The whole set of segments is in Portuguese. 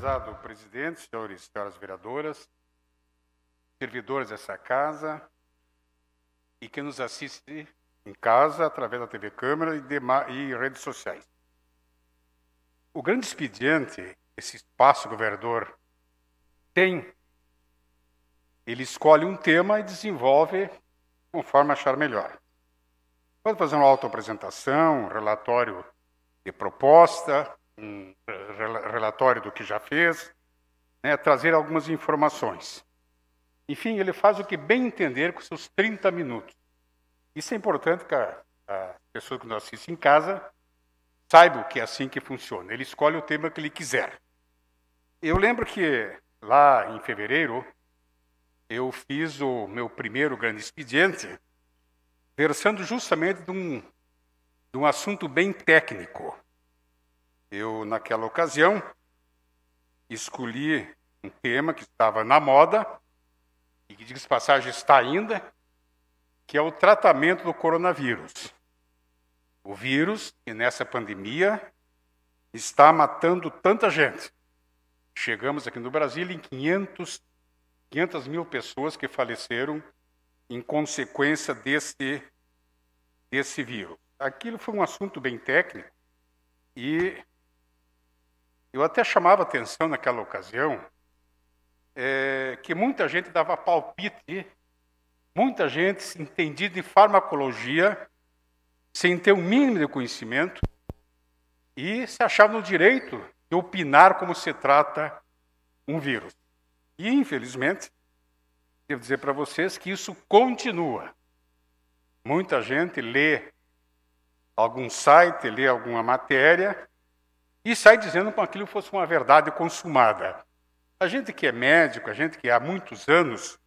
Prezado presidente, senhores e senhoras vereadoras, servidores dessa casa e quem nos assiste em casa através da TV Câmara e, e redes sociais. O grande expediente, esse espaço governador tem, ele escolhe um tema e desenvolve conforme achar melhor. Pode fazer uma autoapresentação, um relatório de proposta, um relatório do que já fez, né, trazer algumas informações. Enfim, ele faz o que bem entender com seus 30 minutos. Isso é importante que a, a pessoa que nos assiste em casa saiba que é assim que funciona. Ele escolhe o tema que ele quiser. Eu lembro que lá em fevereiro eu fiz o meu primeiro grande expediente versando justamente de um, de um assunto bem técnico eu, naquela ocasião, escolhi um tema que estava na moda, e que, diga-se passagem, está ainda, que é o tratamento do coronavírus. O vírus que nessa pandemia está matando tanta gente. Chegamos aqui no Brasil em 500, 500 mil pessoas que faleceram em consequência desse, desse vírus. Aquilo foi um assunto bem técnico e eu até chamava atenção naquela ocasião é, que muita gente dava palpite, muita gente se entendia de farmacologia sem ter o um mínimo de conhecimento e se achava no direito de opinar como se trata um vírus. E, infelizmente, devo dizer para vocês que isso continua. Muita gente lê algum site, lê alguma matéria e sai dizendo como aquilo fosse uma verdade consumada. A gente que é médico, a gente que há muitos anos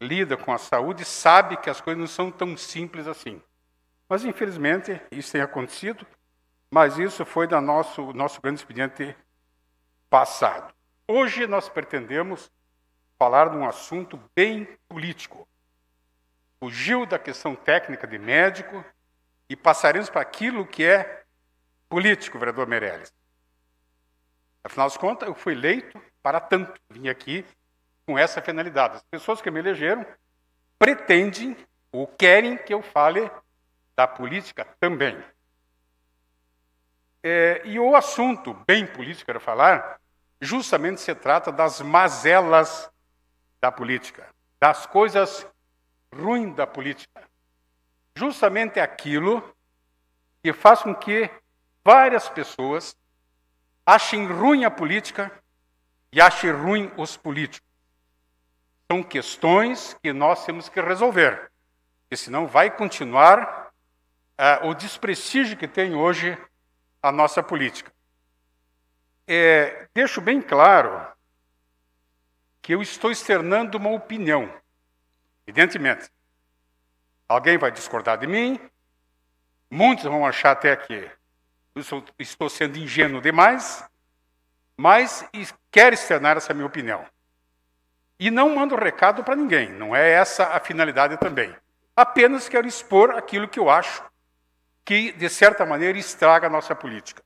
lida com a saúde, sabe que as coisas não são tão simples assim. Mas, infelizmente, isso tem acontecido, mas isso foi do nosso, nosso grande expediente passado. Hoje nós pretendemos falar de um assunto bem político. Fugiu da questão técnica de médico e passaremos para aquilo que é político, vereador Meirelles. Afinal de contas, eu fui eleito para tanto. Vim aqui com essa finalidade. As pessoas que me elegeram pretendem ou querem que eu fale da política também. É, e o assunto, bem político, quero falar, justamente se trata das mazelas da política, das coisas ruins da política. Justamente aquilo que faz com que várias pessoas achem ruim a política e achem ruim os políticos. São questões que nós temos que resolver, porque senão vai continuar uh, o desprestígio que tem hoje a nossa política. É, deixo bem claro que eu estou externando uma opinião, evidentemente. Alguém vai discordar de mim, muitos vão achar até que sou, estou sendo ingênuo demais, mas quero externar essa minha opinião. E não mando recado para ninguém, não é essa a finalidade também. Apenas quero expor aquilo que eu acho que, de certa maneira, estraga a nossa política.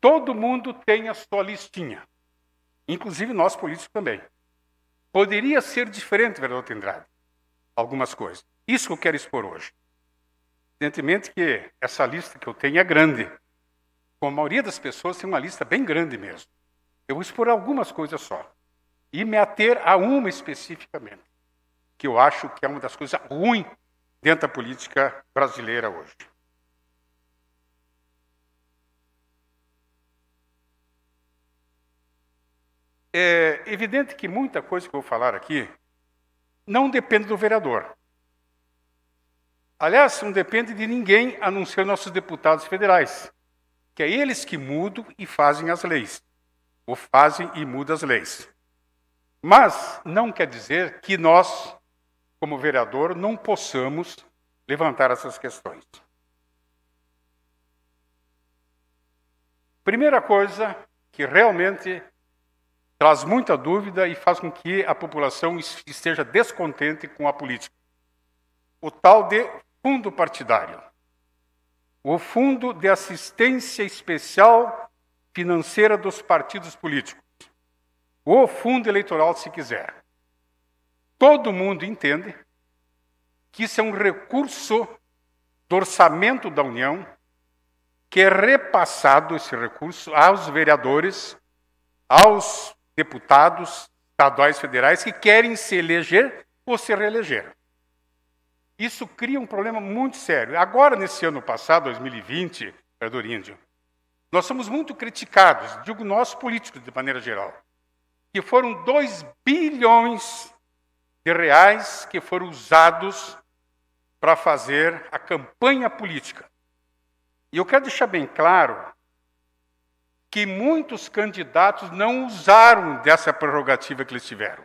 Todo mundo tem a sua listinha, inclusive nós políticos também. Poderia ser diferente, vereador Tendrade, algumas coisas. Isso que eu quero expor hoje. Evidentemente que essa lista que eu tenho é grande. Com a maioria das pessoas tem uma lista bem grande mesmo. Eu vou expor algumas coisas só. E me ater a uma especificamente, que eu acho que é uma das coisas ruins dentro da política brasileira hoje. É evidente que muita coisa que eu vou falar aqui não depende do vereador. Aliás, não depende de ninguém a não ser nossos deputados federais, que é eles que mudam e fazem as leis, ou fazem e mudam as leis. Mas não quer dizer que nós, como vereador, não possamos levantar essas questões. Primeira coisa que realmente traz muita dúvida e faz com que a população esteja descontente com a política. O tal de fundo partidário, o Fundo de Assistência Especial Financeira dos Partidos Políticos, o Fundo Eleitoral, se quiser. Todo mundo entende que isso é um recurso do orçamento da União que é repassado esse recurso aos vereadores, aos deputados estaduais federais que querem se eleger ou se reeleger. Isso cria um problema muito sério. Agora, nesse ano passado, 2020, vereador Índio, nós somos muito criticados, digo nós políticos de maneira geral, que foram 2 bilhões de reais que foram usados para fazer a campanha política. E eu quero deixar bem claro que muitos candidatos não usaram dessa prerrogativa que eles tiveram.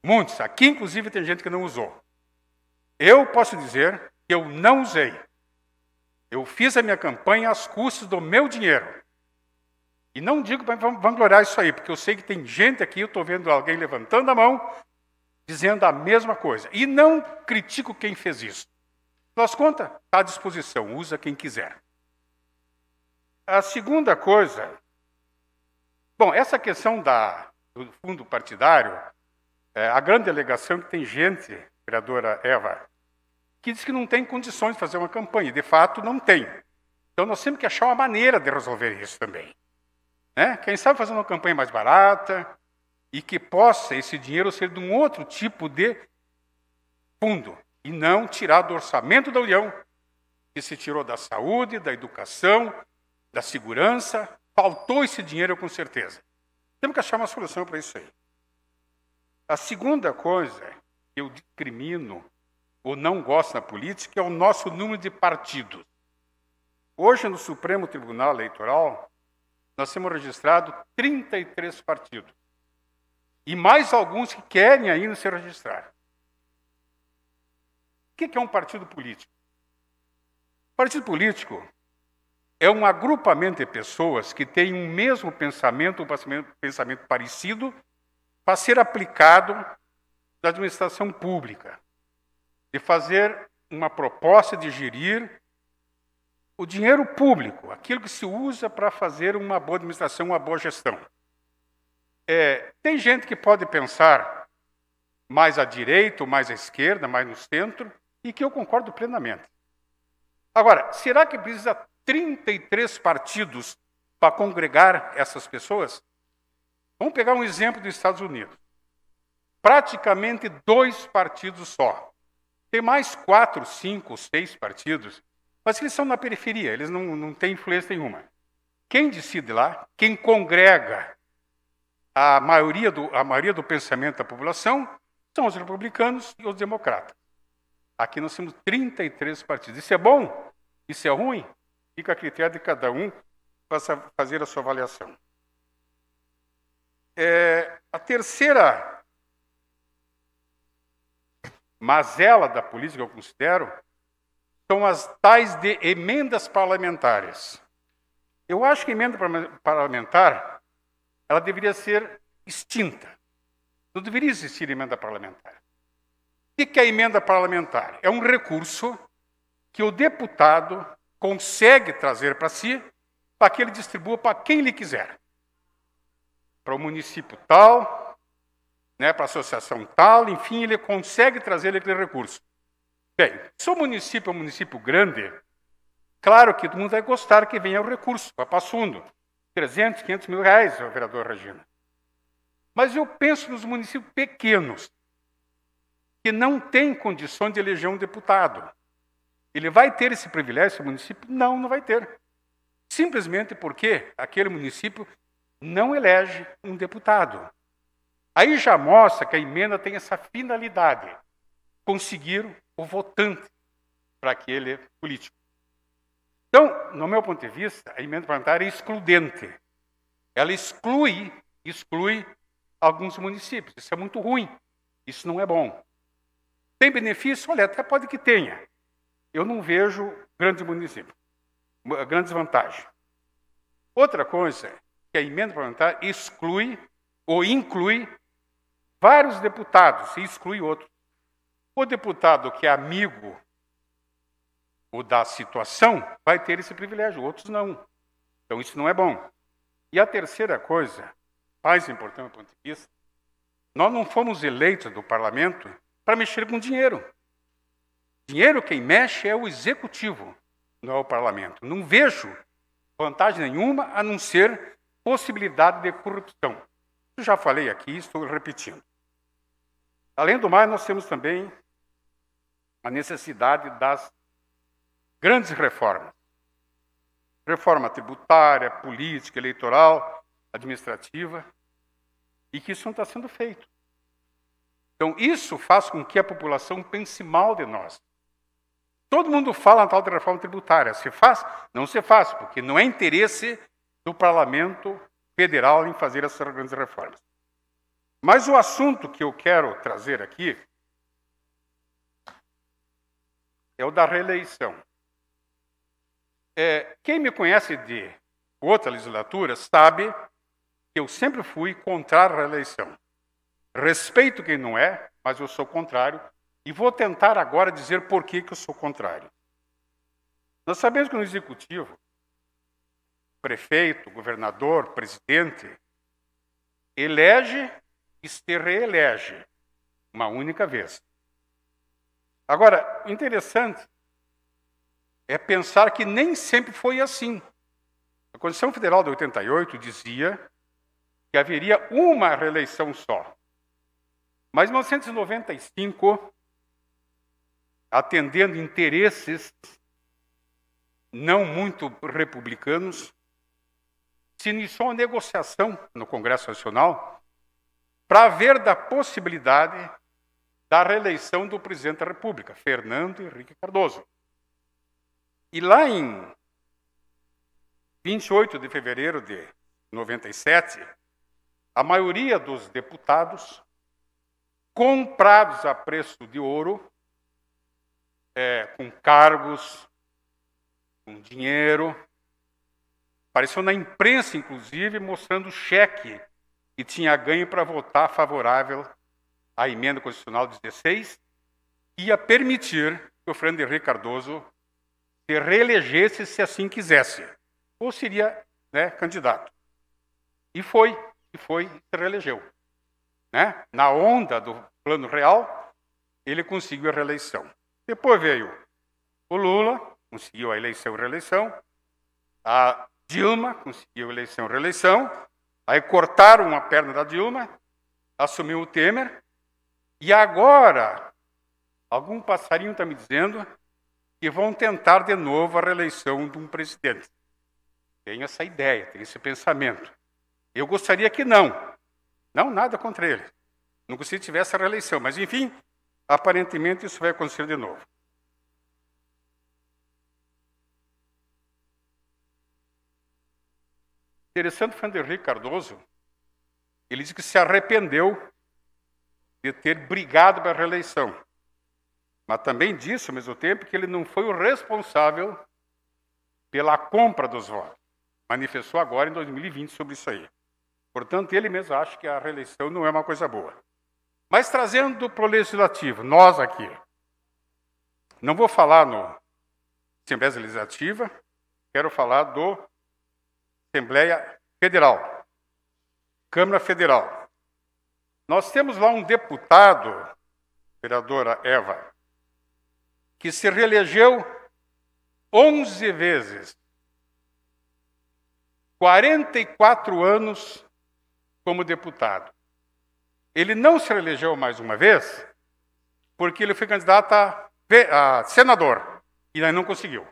Muitos. Aqui, inclusive, tem gente que não usou. Eu posso dizer que eu não usei. Eu fiz a minha campanha às custas do meu dinheiro. E não digo para vangloriar isso aí, porque eu sei que tem gente aqui, eu estou vendo alguém levantando a mão, dizendo a mesma coisa. E não critico quem fez isso. Nós conta, está à disposição, usa quem quiser. A segunda coisa, bom, essa questão da, do fundo partidário, é, a grande delegação que tem gente vereadora Eva, que diz que não tem condições de fazer uma campanha. De fato, não tem. Então, nós temos que achar uma maneira de resolver isso também. Né? Quem sabe fazer uma campanha mais barata e que possa esse dinheiro ser de um outro tipo de fundo e não tirar do orçamento da União, que se tirou da saúde, da educação, da segurança. Faltou esse dinheiro, com certeza. Temos que achar uma solução para isso aí. A segunda coisa eu discrimino ou não gosto na política é o nosso número de partidos. Hoje, no Supremo Tribunal Eleitoral, nós temos registrado 33 partidos. E mais alguns que querem ainda se registrar. O que é um partido político? Partido político é um agrupamento de pessoas que têm um mesmo pensamento, um pensamento parecido, para ser aplicado da administração pública, de fazer uma proposta de gerir o dinheiro público, aquilo que se usa para fazer uma boa administração, uma boa gestão. É, tem gente que pode pensar mais à direita, mais à esquerda, mais no centro, e que eu concordo plenamente. Agora, será que precisa 33 partidos para congregar essas pessoas? Vamos pegar um exemplo dos Estados Unidos praticamente dois partidos só. Tem mais quatro, cinco, seis partidos, mas eles são na periferia, eles não, não têm influência nenhuma. Quem decide lá, quem congrega a maioria, do, a maioria do pensamento da população, são os republicanos e os democratas. Aqui nós temos 33 partidos. Isso é bom? Isso é ruim? Fica a critério de cada um para fazer a sua avaliação. É, a terceira mazela da política, eu considero, são as tais de emendas parlamentares. Eu acho que a emenda parlamentar ela deveria ser extinta. Não deveria existir emenda parlamentar. O que é a emenda parlamentar? É um recurso que o deputado consegue trazer para si para que ele distribua para quem ele quiser. Para o município tal, né, para a associação tal, enfim, ele consegue trazer aquele recurso. Bem, se o município é um município grande, claro que todo mundo vai gostar que venha o recurso, vai passando. 300, 500 mil reais, vereador Regina. Mas eu penso nos municípios pequenos, que não têm condições de eleger um deputado. Ele vai ter esse privilégio, esse município? Não, não vai ter. Simplesmente porque aquele município não elege um deputado. Aí já mostra que a emenda tem essa finalidade: conseguir o votante para aquele político. Então, no meu ponto de vista, a emenda parlamentar é excludente. Ela exclui, exclui alguns municípios. Isso é muito ruim. Isso não é bom. Tem benefício? Olha, até pode que tenha. Eu não vejo grandes municípios, grandes vantagens. Outra coisa que a emenda parlamentar exclui ou inclui vários deputados, se exclui outro. O deputado que é amigo ou da situação vai ter esse privilégio, outros não. Então isso não é bom. E a terceira coisa, mais importante do ponto de vista, nós não fomos eleitos do parlamento para mexer com dinheiro. Dinheiro quem mexe é o executivo, não é o parlamento. Não vejo vantagem nenhuma a não ser possibilidade de corrupção. Eu já falei aqui, estou repetindo. Além do mais, nós temos também a necessidade das grandes reformas. Reforma tributária, política, eleitoral, administrativa, e que isso não está sendo feito. Então, isso faz com que a população pense mal de nós. Todo mundo fala na tal de reforma tributária. Se faz? Não se faz, porque não é interesse do parlamento federal em fazer essas grandes reformas. Mas o assunto que eu quero trazer aqui é o da reeleição. É, quem me conhece de outra legislatura sabe que eu sempre fui contra a reeleição. Respeito quem não é, mas eu sou contrário e vou tentar agora dizer por que, que eu sou contrário. Nós sabemos que no executivo, prefeito, governador, presidente, elege se reelege uma única vez. Agora, o interessante é pensar que nem sempre foi assim. A Constituição Federal de 88 dizia que haveria uma reeleição só. Mas em 1995, atendendo interesses não muito republicanos, se iniciou uma negociação no Congresso Nacional para ver da possibilidade da reeleição do presidente da República, Fernando Henrique Cardoso. E lá em 28 de fevereiro de 97, a maioria dos deputados, comprados a preço de ouro, é, com cargos, com dinheiro, apareceu na imprensa, inclusive, mostrando cheque e tinha ganho para votar favorável à emenda constitucional 16, que ia permitir que o Fernando Henrique Cardoso se reelegesse se assim quisesse, ou seria né, candidato. E foi, e foi, se reelegeu. Né? Na onda do Plano Real, ele conseguiu a reeleição. Depois veio o Lula, conseguiu a eleição e reeleição. A Dilma conseguiu a eleição e reeleição. Aí cortaram a perna da Dilma, assumiu o Temer, e agora algum passarinho está me dizendo que vão tentar de novo a reeleição de um presidente. Tenho essa ideia, tenho esse pensamento. Eu gostaria que não. Não, nada contra ele. Não gostaria que tivesse a reeleição, mas enfim, aparentemente isso vai acontecer de novo. Interessante foi Henrique Cardoso, ele disse que se arrependeu de ter brigado para a reeleição. Mas também disse, ao mesmo tempo, que ele não foi o responsável pela compra dos votos. Manifestou agora, em 2020, sobre isso aí. Portanto, ele mesmo acha que a reeleição não é uma coisa boa. Mas trazendo para o legislativo, nós aqui, não vou falar no Assembleia Legislativa, quero falar do Assembleia Federal, Câmara Federal. Nós temos lá um deputado, vereadora Eva, que se reelegeu 11 vezes, 44 anos como deputado. Ele não se reelegeu mais uma vez, porque ele foi candidato a, a senador e ainda não conseguiu.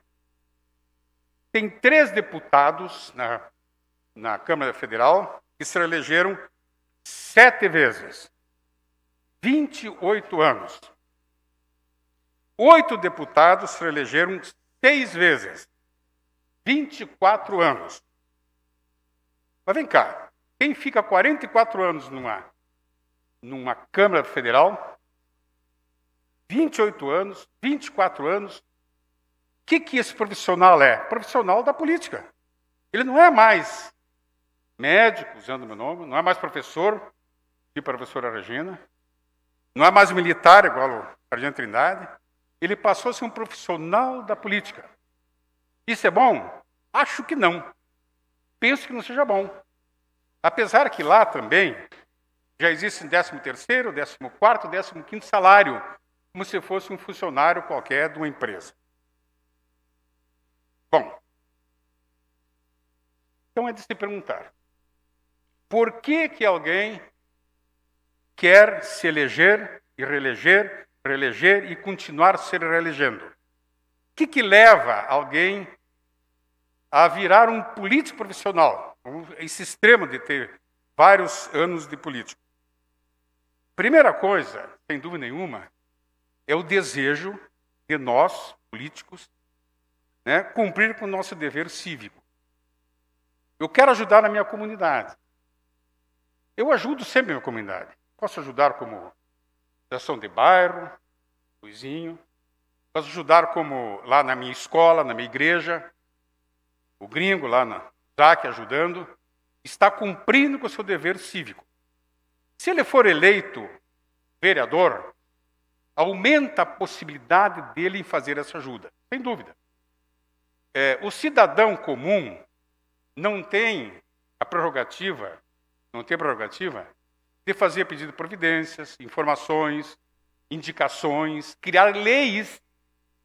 Tem três deputados na na Câmara Federal, que se elegeram sete vezes, 28 anos. Oito deputados se elegeram seis vezes, 24 anos. Mas vem cá, quem fica 44 anos numa, numa Câmara Federal, 28 anos, 24 anos, o que, que esse profissional é? Profissional da política. Ele não é mais médico usando meu nome, não é mais professor, de professora Regina, não é mais um militar igual o Sargento Trindade, ele passou a ser um profissional da política. Isso é bom? Acho que não. Penso que não seja bom. Apesar que lá também já existe 13 terceiro, 14 décimo quinto salário, como se fosse um funcionário qualquer de uma empresa. Bom, então é de se perguntar, por que, que alguém quer se eleger e reeleger, reeleger e continuar se reelegendo? O que, que leva alguém a virar um político profissional? Esse extremo de ter vários anos de político. Primeira coisa, sem dúvida nenhuma, é o desejo de nós, políticos, né, cumprir com o nosso dever cívico. Eu quero ajudar a minha comunidade. Eu ajudo sempre a minha comunidade. Posso ajudar como ação de bairro, vizinho, Posso ajudar como lá na minha escola, na minha igreja, o gringo lá na ZAC ajudando, está cumprindo com o seu dever cívico. Se ele for eleito vereador, aumenta a possibilidade dele em fazer essa ajuda, sem dúvida. É, o cidadão comum não tem a prerrogativa não tem prerrogativa de fazer pedido de providências, informações, indicações, criar leis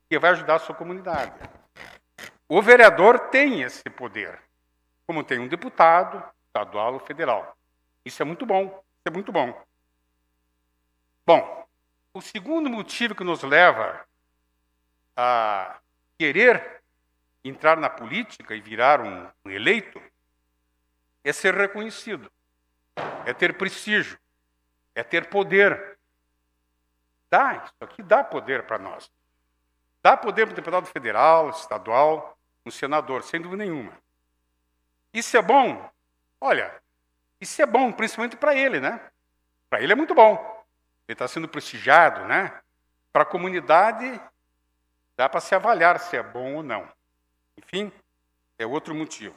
que vai ajudar a sua comunidade. O vereador tem esse poder, como tem um deputado, estadual ou federal. Isso é muito bom, isso é muito bom. Bom, o segundo motivo que nos leva a querer entrar na política e virar um, um eleito é ser reconhecido é ter prestígio, é ter poder. Dá, isso aqui dá poder para nós. Dá poder para o deputado federal, estadual, um senador, sem dúvida nenhuma. Isso é bom? Olha, isso é bom, principalmente para ele, né? Para ele é muito bom. Ele está sendo prestigiado, né? Para a comunidade, dá para se avaliar se é bom ou não. Enfim, é outro motivo.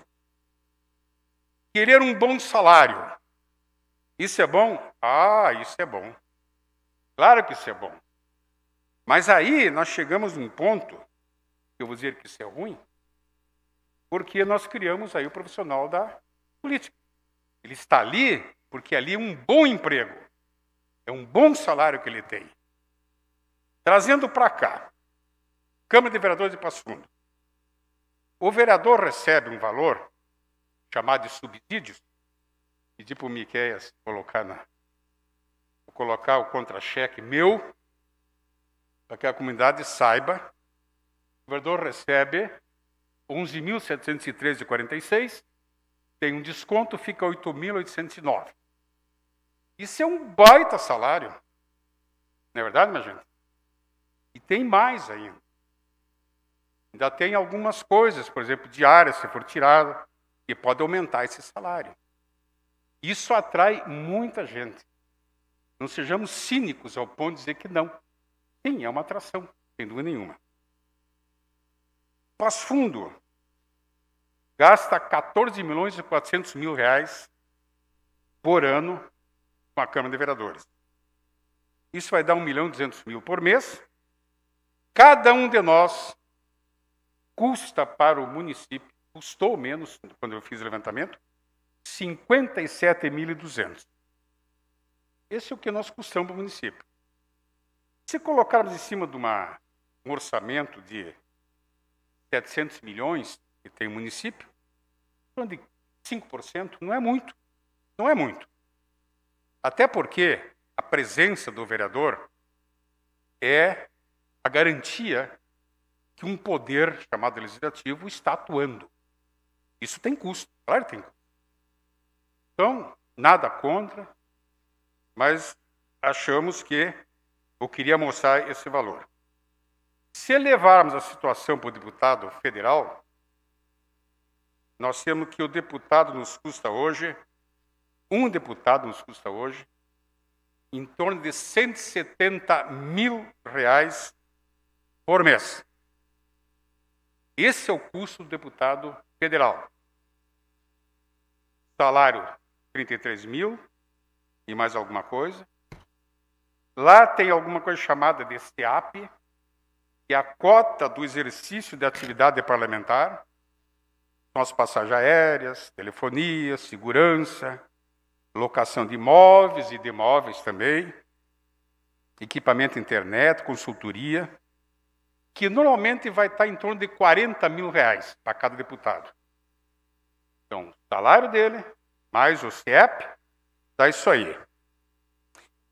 Querer um bom salário. Isso é bom? Ah, isso é bom. Claro que isso é bom. Mas aí nós chegamos num ponto, eu vou dizer que isso é ruim, porque nós criamos aí o profissional da política. Ele está ali porque ali é um bom emprego, é um bom salário que ele tem. Trazendo para cá, Câmara de Vereadores de Passo Fundo. O vereador recebe um valor chamado de subsídios Pedi para o Miquéias colocar na. colocar o contra-cheque meu, para que a comunidade saiba. O governador recebe 11.713,46, tem um desconto, fica 8.809. Isso é um baita salário. Não é verdade, minha gente? E tem mais ainda. Ainda tem algumas coisas, por exemplo, diárias, se for tirada, que pode aumentar esse salário. Isso atrai muita gente. Não sejamos cínicos ao ponto de dizer que não. Sim, é uma atração, sem dúvida nenhuma. Passo Fundo gasta 14 milhões e 400 mil reais por ano com a Câmara de Vereadores. Isso vai dar 1 milhão e 200 mil por mês. Cada um de nós custa para o município, custou menos quando eu fiz o levantamento, 57.200. Esse é o que nós custamos para o município. Se colocarmos em cima de uma, um orçamento de 700 milhões que tem o município, de 5% não é muito. Não é muito. Até porque a presença do vereador é a garantia que um poder chamado legislativo está atuando. Isso tem custo, claro que tem custo. Então, nada contra, mas achamos que eu queria mostrar esse valor. Se levarmos a situação para o deputado federal, nós temos que o deputado nos custa hoje, um deputado nos custa hoje, em torno de 170 mil reais por mês. Esse é o custo do deputado federal. Salário 33 mil e mais alguma coisa. Lá tem alguma coisa chamada de SEAP, que é a cota do exercício de atividade parlamentar. São as passagens aéreas, telefonia, segurança, locação de imóveis e de imóveis também, equipamento internet, consultoria, que normalmente vai estar em torno de 40 mil reais para cada deputado. Então, salário dele, mais o CEP, dá isso aí.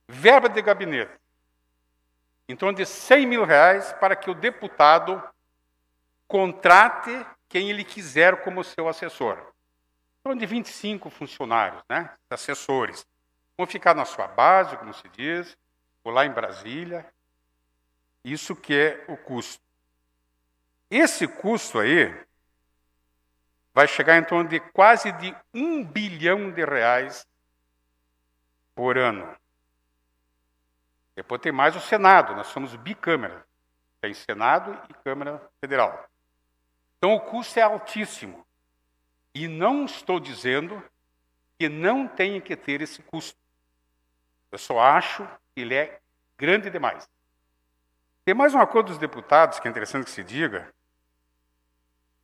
Verba de gabinete, em torno de 100 mil reais para que o deputado contrate quem ele quiser como seu assessor. Em torno de 25 funcionários, né, assessores. Vão ficar na sua base, como se diz, ou lá em Brasília. Isso que é o custo. Esse custo aí, vai chegar em torno de quase de um bilhão de reais por ano. Depois tem mais o Senado, nós somos bicâmara. Tem Senado e Câmara Federal. Então o custo é altíssimo. E não estou dizendo que não tenha que ter esse custo. Eu só acho que ele é grande demais. Tem mais uma coisa dos deputados que é interessante que se diga,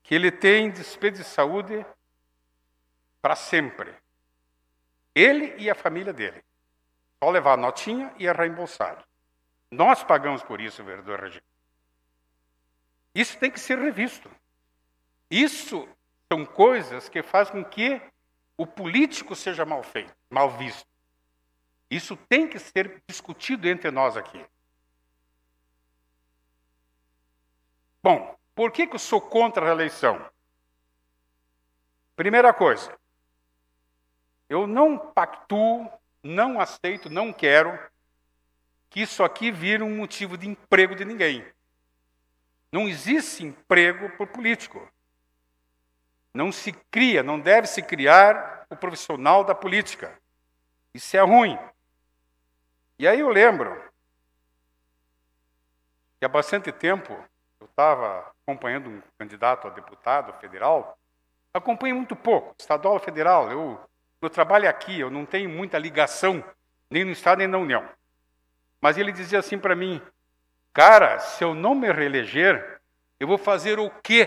que ele tem despesa de saúde para sempre. Ele e a família dele. Só levar a notinha e é reembolsado. Nós pagamos por isso, vereador Regina. Isso tem que ser revisto. Isso são coisas que fazem com que o político seja mal feito, mal visto. Isso tem que ser discutido entre nós aqui. Bom, por que, que eu sou contra a reeleição? Primeira coisa, eu não pactuo, não aceito, não quero que isso aqui vire um motivo de emprego de ninguém. Não existe emprego por político. Não se cria, não deve se criar o profissional da política. Isso é ruim. E aí eu lembro que há bastante tempo eu estava acompanhando um candidato a deputado federal, acompanho muito pouco, estadual federal. Eu, eu trabalho é aqui, eu não tenho muita ligação, nem no Estado nem na União. Mas ele dizia assim para mim: Cara, se eu não me reeleger, eu vou fazer o quê?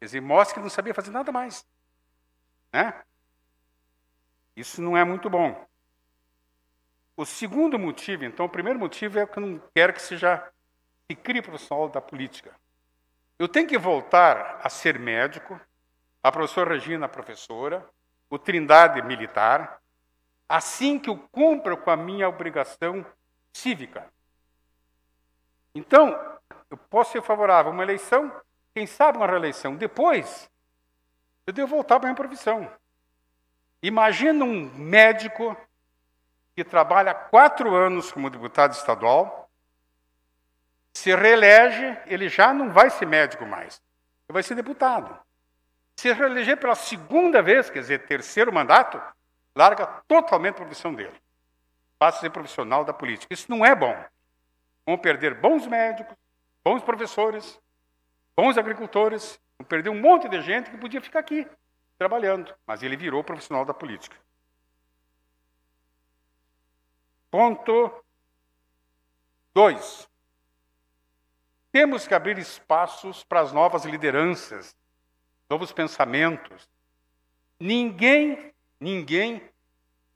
Quer dizer, mostra que não sabia fazer nada mais. Né? Isso não é muito bom. O segundo motivo, então, o primeiro motivo é que eu não quero que seja se cria profissional da política. Eu tenho que voltar a ser médico, a professora Regina professora, o Trindade militar, assim que eu cumpra com a minha obrigação cívica. Então, eu posso ser favorável a uma eleição, quem sabe uma reeleição. Depois, eu devo voltar para a minha profissão. Imagina um médico que trabalha quatro anos como deputado estadual, se reelege, ele já não vai ser médico mais, ele vai ser deputado. Se reeleger pela segunda vez, quer dizer, terceiro mandato, larga totalmente a profissão dele. Passa a ser profissional da política. Isso não é bom. Vão perder bons médicos, bons professores, bons agricultores, vão perder um monte de gente que podia ficar aqui trabalhando, mas ele virou profissional da política. Ponto 2. Temos que abrir espaços para as novas lideranças, novos pensamentos. Ninguém, ninguém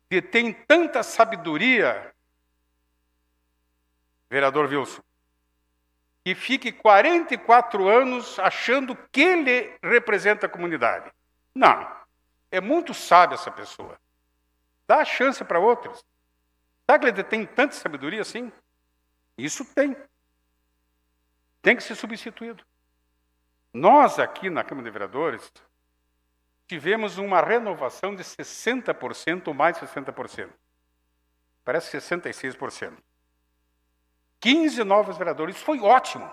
detém tanta sabedoria, vereador Wilson, que fique 44 anos achando que ele representa a comunidade. Não. É muito sábio essa pessoa. Dá chance para outros. Será que ele detém tanta sabedoria assim? Isso tem tem que ser substituído. Nós aqui na Câmara de Vereadores tivemos uma renovação de 60% ou mais 60%. Parece 66%. 15 novos vereadores, isso foi ótimo.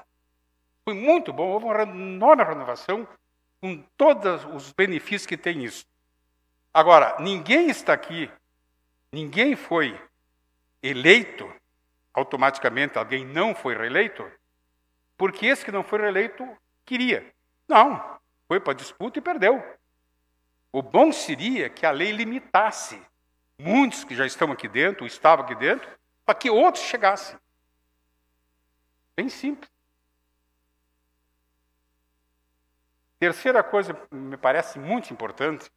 Foi muito bom, houve uma enorme renovação com todos os benefícios que tem isso. Agora, ninguém está aqui, ninguém foi eleito automaticamente, alguém não foi reeleito porque esse que não foi reeleito queria. Não, foi para disputa e perdeu. O bom seria que a lei limitasse muitos que já estão aqui dentro, ou estavam aqui dentro, para que outros chegassem. Bem simples. Terceira coisa, que me parece muito importante,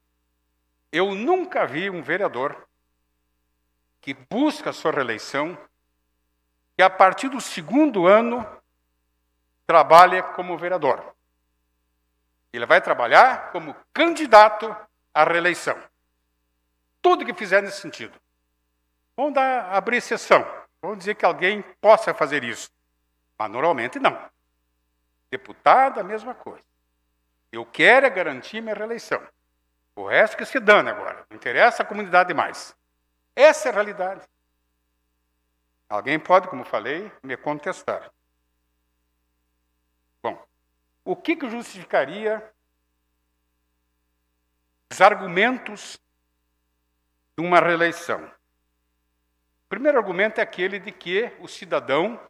eu nunca vi um vereador que busca a sua reeleição, e a partir do segundo ano trabalha como vereador. Ele vai trabalhar como candidato à reeleição. Tudo que fizer nesse sentido. Vamos dar, abrir exceção. Vamos dizer que alguém possa fazer isso. Mas normalmente não. Deputado, a mesma coisa. Eu quero é garantir minha reeleição. O resto que se dane agora. Não interessa a comunidade mais. Essa é a realidade. Alguém pode, como falei, me contestar o que, que justificaria os argumentos de uma reeleição? O primeiro argumento é aquele de que o cidadão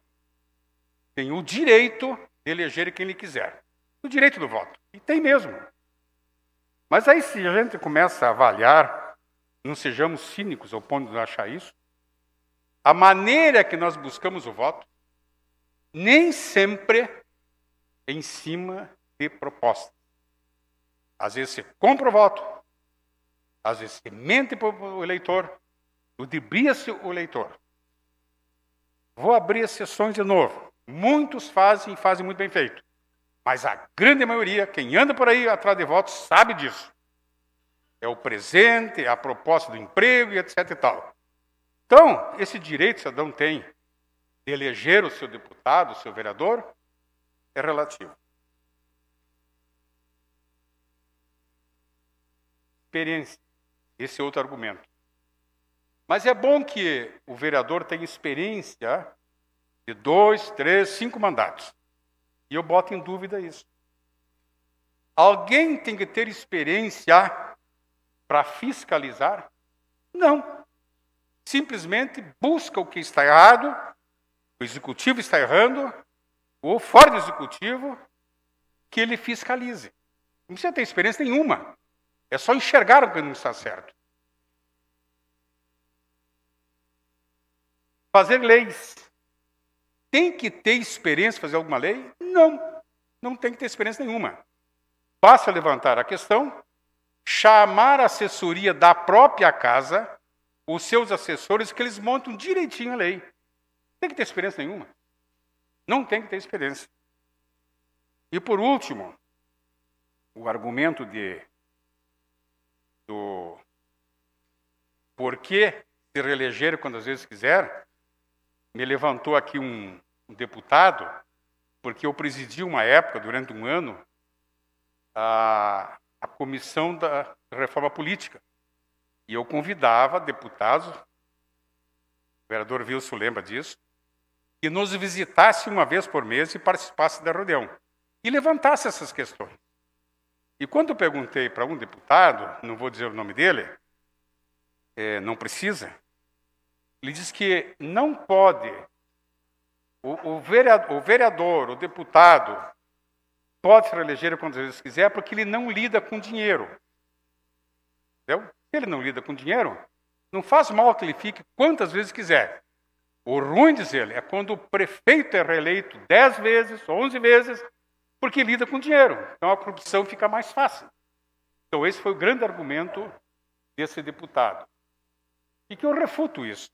tem o direito de eleger quem ele quiser. O direito do voto. E tem mesmo. Mas aí, se a gente começa a avaliar, não sejamos cínicos ao ponto de achar isso, a maneira que nós buscamos o voto nem sempre em cima de proposta. Às vezes você compra o voto, às vezes você mente para o eleitor, ludibria-se o eleitor. Vou abrir as sessões de novo. Muitos fazem e fazem muito bem feito. Mas a grande maioria, quem anda por aí atrás de votos, sabe disso. É o presente, é a proposta do emprego e etc e tal. Então, esse direito que o cidadão tem de eleger o seu deputado, o seu vereador, é relativo. Experiência. Esse é outro argumento. Mas é bom que o vereador tenha experiência de dois, três, cinco mandatos. E eu boto em dúvida isso. Alguém tem que ter experiência para fiscalizar? Não. Simplesmente busca o que está errado, o executivo está errando, ou fora do executivo que ele fiscalize. Não precisa ter experiência nenhuma. É só enxergar o que não está certo. Fazer leis. Tem que ter experiência fazer alguma lei? Não. Não tem que ter experiência nenhuma. Basta levantar a questão, chamar a assessoria da própria casa, os seus assessores, que eles montam direitinho a lei. Não tem que ter experiência nenhuma. Não tem que ter experiência. E por último, o argumento de do porquê se reeleger quando as vezes quiser, me levantou aqui um, um deputado, porque eu presidi uma época, durante um ano, a, a comissão da reforma política. E eu convidava deputados, o vereador Wilson lembra disso, que nos visitasse uma vez por mês e participasse da reunião e levantasse essas questões. E quando eu perguntei para um deputado, não vou dizer o nome dele, é, não precisa, ele diz que não pode, o, o, vereador, o, vereador, o deputado, pode ser reeleger quantas vezes quiser, porque ele não lida com dinheiro. Entendeu? ele não lida com dinheiro, não faz mal que ele fique quantas vezes quiser. O ruim, diz ele, é quando o prefeito é reeleito dez vezes, onze vezes, porque lida com dinheiro. Então a corrupção fica mais fácil. Então esse foi o grande argumento desse deputado. E que eu refuto isso.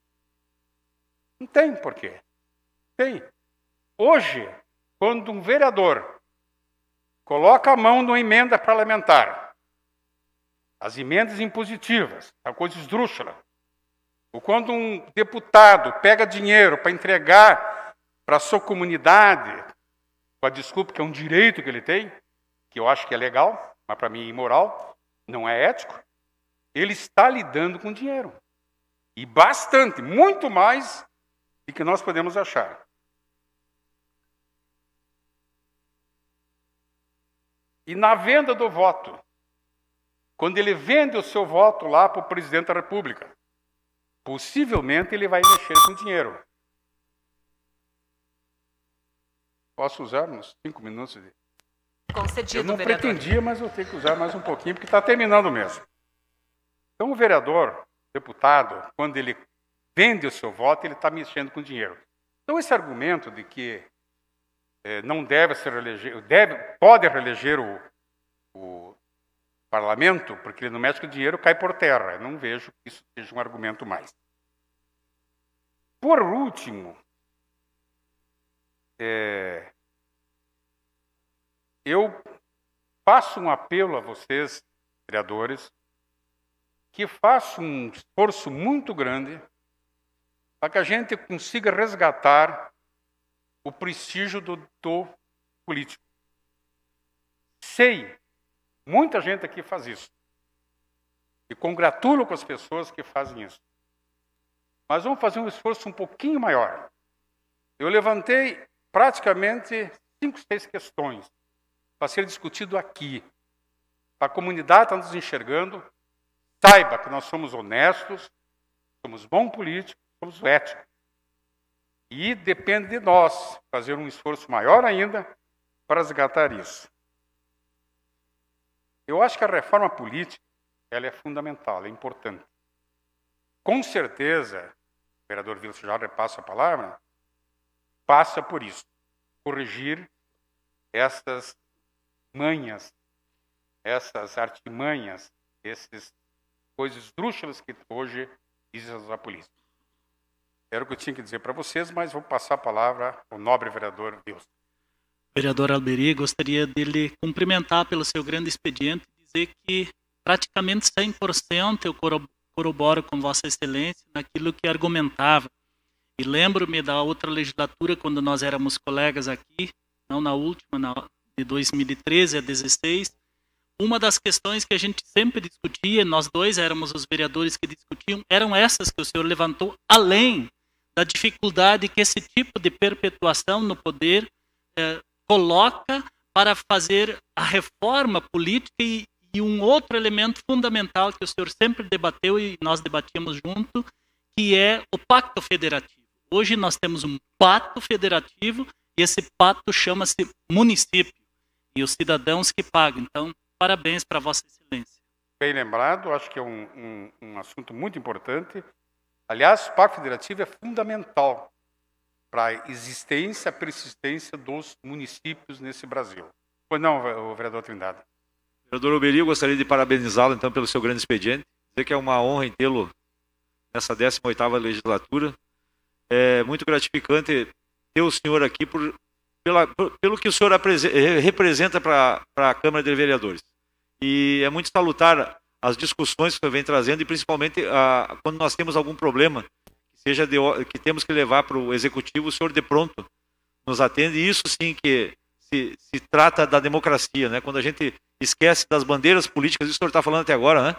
Não tem porquê. Tem. Hoje, quando um vereador coloca a mão numa emenda parlamentar, as emendas impositivas, é a coisa esdrúxula, ou quando um deputado pega dinheiro para entregar para a sua comunidade, com a desculpa que é um direito que ele tem, que eu acho que é legal, mas para mim é imoral, não é ético, ele está lidando com dinheiro. E bastante, muito mais do que nós podemos achar. E na venda do voto, quando ele vende o seu voto lá para o presidente da República, Possivelmente ele vai mexer com dinheiro. Posso usar uns cinco minutos? De... Concedido, eu não vereador. pretendia, mas eu tenho que usar mais um pouquinho, porque está terminando mesmo. Então, o vereador, deputado, quando ele vende o seu voto, ele está mexendo com dinheiro. Então, esse argumento de que eh, não deve ser reeleger, deve, pode reeleger o, o parlamento, porque ele não mexe com dinheiro, cai por terra. Eu não vejo que isso seja um argumento mais. Por último, é, eu faço um apelo a vocês, vereadores, que façam um esforço muito grande para que a gente consiga resgatar o prestígio do, do político. Sei Muita gente aqui faz isso. E congratulo com as pessoas que fazem isso. Mas vamos fazer um esforço um pouquinho maior. Eu levantei praticamente cinco, seis questões para ser discutido aqui. A comunidade está nos enxergando. Saiba que nós somos honestos, somos bom políticos, somos éticos. E depende de nós fazer um esforço maior ainda para resgatar isso. Eu acho que a reforma política ela é fundamental, é importante. Com certeza, o vereador Vilso já repassa a palavra, passa por isso, corrigir essas manhas, essas artimanhas, essas coisas drúxulas que hoje dizem a polícia. Era o que eu tinha que dizer para vocês, mas vou passar a palavra ao nobre vereador Wilson vereador Alberi, gostaria de lhe cumprimentar pelo seu grande expediente e dizer que praticamente 100% eu corroboro com Vossa Excelência naquilo que argumentava. E lembro-me da outra legislatura, quando nós éramos colegas aqui, não na última, na, de 2013 a 16, uma das questões que a gente sempre discutia, nós dois éramos os vereadores que discutiam, eram essas que o senhor levantou, além da dificuldade que esse tipo de perpetuação no poder eh, coloca para fazer a reforma política e, e um outro elemento fundamental que o senhor sempre debateu e nós debatíamos junto, que é o pacto federativo. Hoje nós temos um pacto federativo e esse pacto chama-se município e os cidadãos que pagam. Então, parabéns para Vossa Excelência. Bem lembrado, acho que é um, um, um assunto muito importante. Aliás, o Pacto Federativo é fundamental para a existência, persistência dos municípios nesse Brasil. Pois não, vereador Trindade. Vereador Uberi, gostaria de parabenizá-lo, então, pelo seu grande expediente. Dizer que é uma honra em tê-lo nessa 18ª legislatura. É muito gratificante ter o senhor aqui por, pela, por, pelo que o senhor representa para a Câmara de Vereadores. E é muito salutar as discussões que o senhor vem trazendo e principalmente a, quando nós temos algum problema seja de, que temos que levar para o executivo, o senhor de pronto nos atende. Isso sim que se, se, trata da democracia, né? Quando a gente esquece das bandeiras políticas, isso o senhor está falando até agora, né?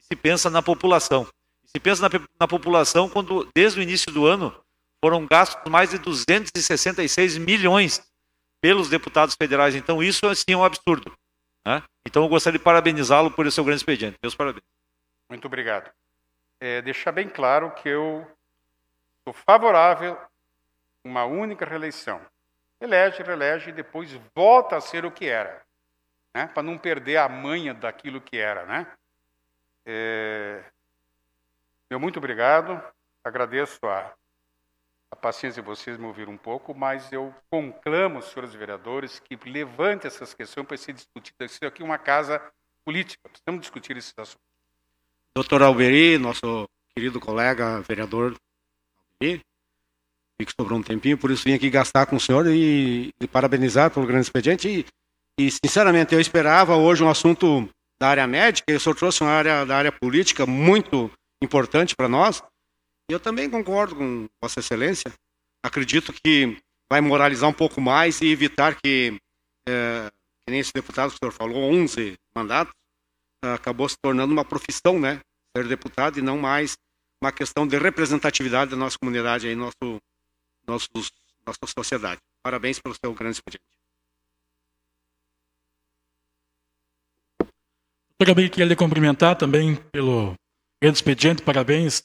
se pensa na população. se pensa na, na população quando, desde o início do ano, foram gastos mais de 266 milhões pelos deputados federais. Então isso assim é um absurdo. Né? Então eu gostaria de parabenizá-lo por esse seu grande expediente. Meus parabéns. Muito obrigado. É, deixar bem claro que eu favorável a uma única reeleição. Elege, reelege e depois volta a ser o que era. Né? Para não perder a manha daquilo que era. Né? É... Meu muito obrigado. Agradeço a, a paciência de vocês me ouvir um pouco, mas eu conclamo, senhores vereadores, que levante essas questões para ser discutida. Isso aqui é uma casa política. Precisamos discutir esses assuntos. Doutor Alberi, nosso querido colega vereador aqui. Fico sobrou um tempinho, por isso vim aqui gastar com o senhor e, e parabenizar pelo grande expediente. E, e, sinceramente, eu esperava hoje um assunto da área médica, e o senhor trouxe uma área da área política muito importante para nós. E eu também concordo com Vossa Excelência. Acredito que vai moralizar um pouco mais e evitar que, é, que nem esse deputado que o senhor falou, 11 mandatos, acabou se tornando uma profissão, né? Ser deputado e não mais uma questão de representatividade da nossa comunidade e nosso, nossos, nossa sociedade. Parabéns pelo seu grande expediente. Eu também queria lhe cumprimentar também pelo grande expediente, parabéns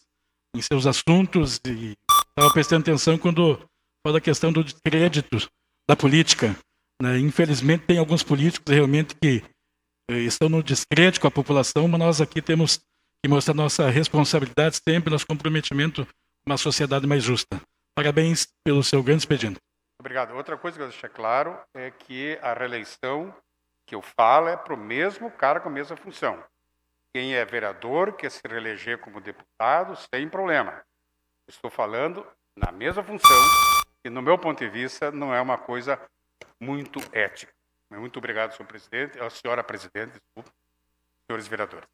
em seus assuntos. E estava prestando atenção quando fala da questão do crédito da política. Né? Infelizmente, tem alguns políticos realmente que eh, estão no descrédito com a população, mas nós aqui temos e mostrar nossa responsabilidade sempre, nosso comprometimento com uma sociedade mais justa. Parabéns pelo seu grande expediente. Obrigado. Outra coisa que eu deixar claro é que a reeleição que eu falo é para o mesmo cara com a mesma função. Quem é vereador quer se reeleger como deputado sem problema. Estou falando na mesma função e, no meu ponto de vista, não é uma coisa muito ética. Muito obrigado, senhor presidente, a senhora presidente, desculpa, senhores vereadores.